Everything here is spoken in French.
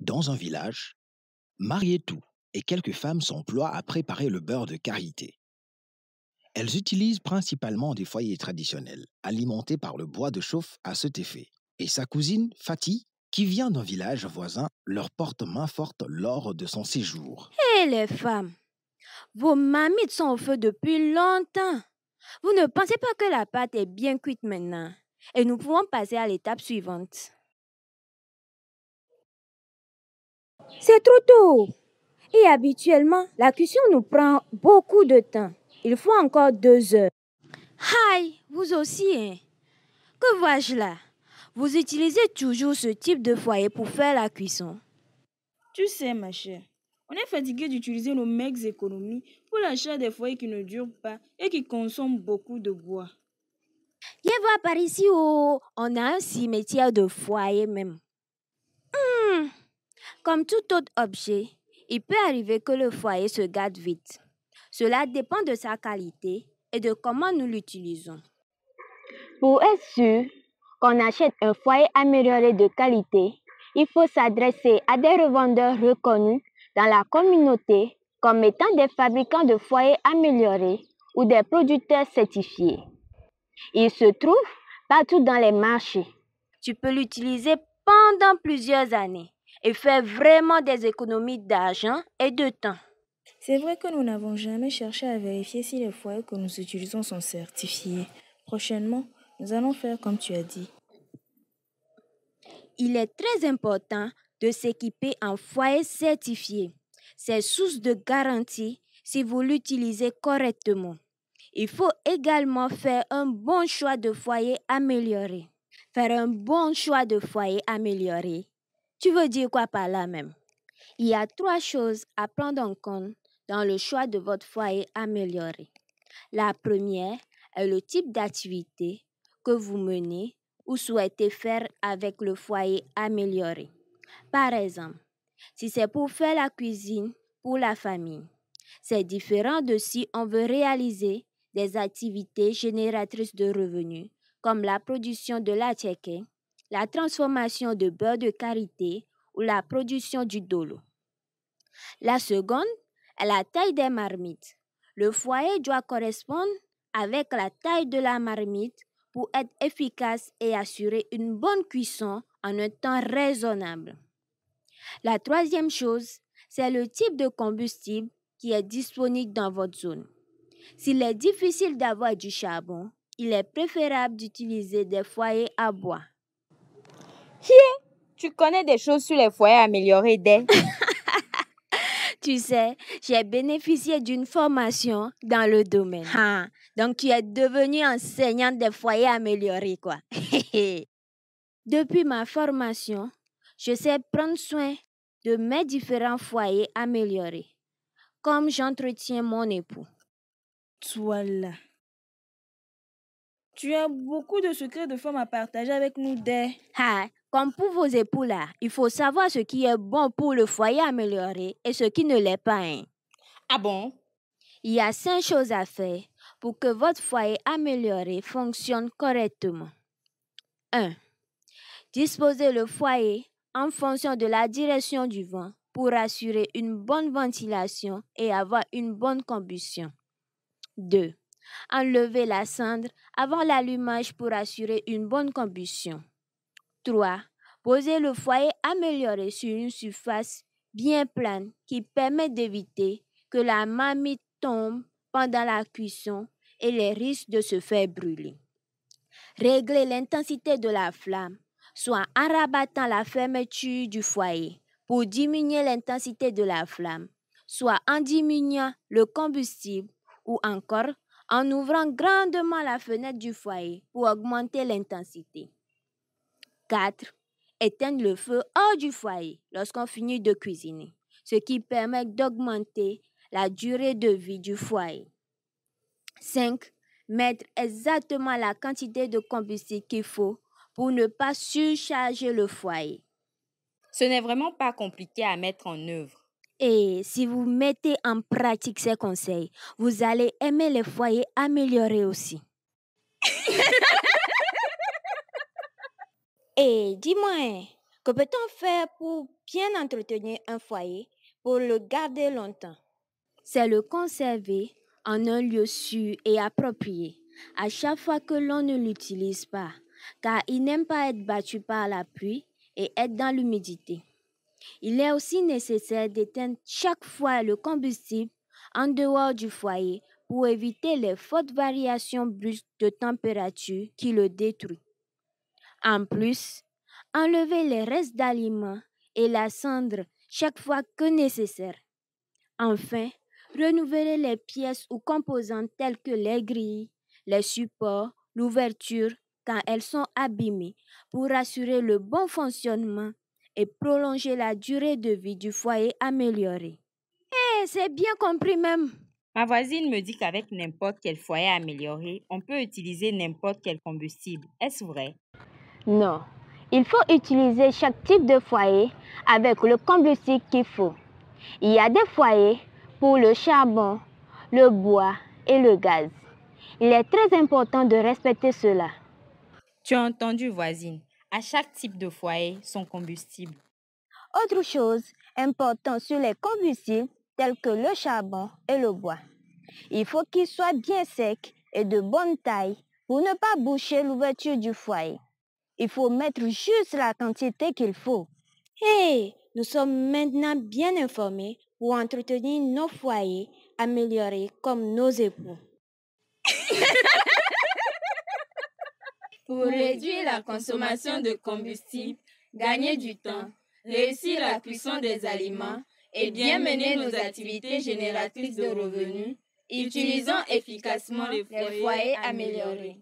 Dans un village, Marietou et quelques femmes s'emploient à préparer le beurre de karité. Elles utilisent principalement des foyers traditionnels, alimentés par le bois de chauffe à cet effet. Et sa cousine, Fatih, qui vient d'un village voisin, leur porte main forte lors de son séjour. Hé les femmes, vos mamites sont au feu depuis longtemps. Vous ne pensez pas que la pâte est bien cuite maintenant et nous pouvons passer à l'étape suivante. C'est trop tôt. Et habituellement, la cuisson nous prend beaucoup de temps. Il faut encore deux heures. Aïe, vous aussi, hein? Que vois-je là Vous utilisez toujours ce type de foyer pour faire la cuisson. Tu sais, ma chère, on est fatigué d'utiliser nos mecs économies pour l'achat des foyers qui ne durent pas et qui consomment beaucoup de bois. Viens voir par ici, oh, on a un cimetière de foyer même. Hmm. Comme tout autre objet, il peut arriver que le foyer se garde vite. Cela dépend de sa qualité et de comment nous l'utilisons. Pour être sûr qu'on achète un foyer amélioré de qualité, il faut s'adresser à des revendeurs reconnus dans la communauté comme étant des fabricants de foyers améliorés ou des producteurs certifiés. Il se trouve partout dans les marchés. Tu peux l'utiliser pendant plusieurs années et faire vraiment des économies d'argent et de temps. C'est vrai que nous n'avons jamais cherché à vérifier si les foyers que nous utilisons sont certifiés. Prochainement, nous allons faire comme tu as dit. Il est très important de s'équiper en foyer certifié. C'est source de garantie si vous l'utilisez correctement. Il faut également faire un bon choix de foyer amélioré. Faire un bon choix de foyer amélioré tu veux dire quoi par là même Il y a trois choses à prendre en compte dans le choix de votre foyer amélioré. La première est le type d'activité que vous menez ou souhaitez faire avec le foyer amélioré. Par exemple, si c'est pour faire la cuisine pour la famille, c'est différent de si on veut réaliser des activités génératrices de revenus comme la production de la tchéquée la transformation de beurre de carité ou la production du dolo. La seconde est la taille des marmites. Le foyer doit correspondre avec la taille de la marmite pour être efficace et assurer une bonne cuisson en un temps raisonnable. La troisième chose, c'est le type de combustible qui est disponible dans votre zone. S'il est difficile d'avoir du charbon, il est préférable d'utiliser des foyers à bois. Tu connais des choses sur les foyers améliorés des Tu sais, j'ai bénéficié d'une formation dans le domaine. donc tu es devenue enseignante des foyers améliorés, quoi. Depuis ma formation, je sais prendre soin de mes différents foyers améliorés, comme j'entretiens mon époux. Toi là, tu as beaucoup de secrets de femmes à partager avec nous Dé. Comme pour vos époux là, il faut savoir ce qui est bon pour le foyer amélioré et ce qui ne l'est pas. Hein. Ah bon? Il y a cinq choses à faire pour que votre foyer amélioré fonctionne correctement. 1. Disposez le foyer en fonction de la direction du vent pour assurer une bonne ventilation et avoir une bonne combustion. 2. Enlevez la cendre avant l'allumage pour assurer une bonne combustion. 3. Poser le foyer amélioré sur une surface bien plane qui permet d'éviter que la mamie tombe pendant la cuisson et les risques de se faire brûler. Régler l'intensité de la flamme, soit en rabattant la fermeture du foyer pour diminuer l'intensité de la flamme, soit en diminuant le combustible ou encore en ouvrant grandement la fenêtre du foyer pour augmenter l'intensité. 4. Éteindre le feu hors du foyer lorsqu'on finit de cuisiner, ce qui permet d'augmenter la durée de vie du foyer. 5. Mettre exactement la quantité de combustible qu'il faut pour ne pas surcharger le foyer. Ce n'est vraiment pas compliqué à mettre en œuvre. Et si vous mettez en pratique ces conseils, vous allez aimer les foyers amélioré aussi. Et dis-moi, que peut-on faire pour bien entretenir un foyer, pour le garder longtemps C'est le conserver en un lieu sûr et approprié, à chaque fois que l'on ne l'utilise pas, car il n'aime pas être battu par la pluie et être dans l'humidité. Il est aussi nécessaire d'éteindre chaque fois le combustible en dehors du foyer pour éviter les fortes variations brusques de température qui le détruisent. En plus, enlevez les restes d'aliments et la cendre chaque fois que nécessaire. Enfin, renouvelez les pièces ou composants tels que les grilles, les supports, l'ouverture quand elles sont abîmées pour assurer le bon fonctionnement et prolonger la durée de vie du foyer amélioré. Eh, c'est bien compris même. Ma voisine me dit qu'avec n'importe quel foyer amélioré, on peut utiliser n'importe quel combustible. Est-ce vrai? Non, il faut utiliser chaque type de foyer avec le combustible qu'il faut. Il y a des foyers pour le charbon, le bois et le gaz. Il est très important de respecter cela. Tu as entendu, voisine, à chaque type de foyer, son combustible. Autre chose importante sur les combustibles, tels que le charbon et le bois. Il faut qu'ils soient bien secs et de bonne taille pour ne pas boucher l'ouverture du foyer. Il faut mettre juste la quantité qu'il faut. Hé, nous sommes maintenant bien informés pour entretenir nos foyers améliorés comme nos époux. pour réduire la consommation de combustible, gagner du temps, réussir la cuisson des aliments et bien mener nos activités génératrices de revenus, utilisons efficacement les foyers améliorés.